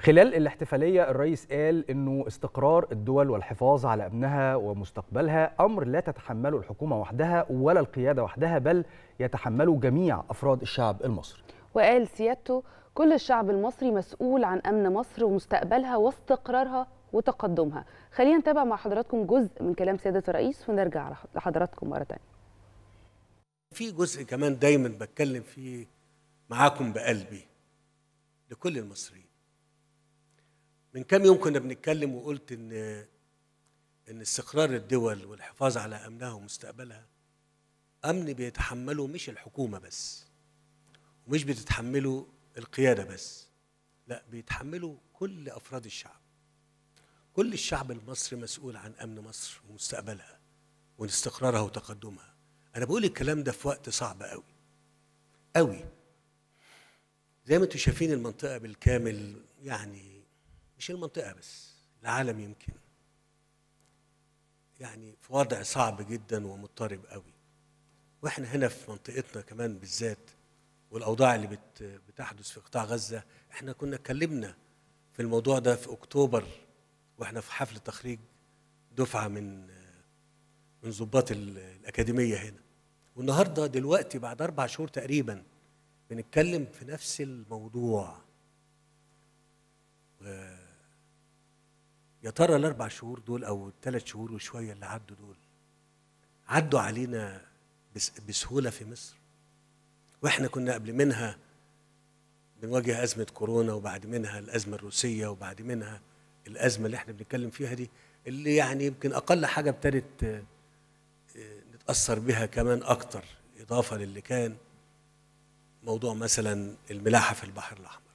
خلال الاحتفالية الرئيس قال أنه استقرار الدول والحفاظ على أمنها ومستقبلها أمر لا تتحمله الحكومة وحدها ولا القيادة وحدها بل يتحمله جميع أفراد الشعب المصري وقال سيادته كل الشعب المصري مسؤول عن أمن مصر ومستقبلها واستقرارها وتقدمها خلينا نتابع مع حضراتكم جزء من كلام سيادة الرئيس ونرجع لحضراتكم مرة تانية في جزء كمان دايما بتكلم فيه معاكم بقلبي لكل المصريين من كام يوم كنا بنتكلم وقلت ان ان استقرار الدول والحفاظ على امنها ومستقبلها امن بيتحمله مش الحكومه بس ومش بتتحمله القياده بس لا بيتحمله كل افراد الشعب كل الشعب المصري مسؤول عن امن مصر ومستقبلها واستقرارها وتقدمها انا بقول الكلام ده في وقت صعب قوي قوي زي ما انتم شايفين المنطقه بالكامل يعني مش المنطقه بس العالم يمكن يعني في وضع صعب جدا ومضطرب قوي واحنا هنا في منطقتنا كمان بالذات والاوضاع اللي بت بتحدث في قطاع غزه احنا كنا اتكلمنا في الموضوع ده في اكتوبر واحنا في حفل تخريج دفعه من من ضباط الاكاديميه هنا والنهارده دلوقتي بعد اربع شهور تقريبا بنتكلم في نفس الموضوع يا ترى الاربع شهور دول او الثلاث شهور وشويه اللي عدوا دول عدوا علينا بسهوله في مصر واحنا كنا قبل منها بنواجه ازمه كورونا وبعد منها الازمه الروسيه وبعد منها الازمه اللي احنا بنتكلم فيها دي اللي يعني يمكن اقل حاجه ابتدت آه، نتاثر بها كمان اكتر اضافه للي كان موضوع مثلا الملاحه في البحر الاحمر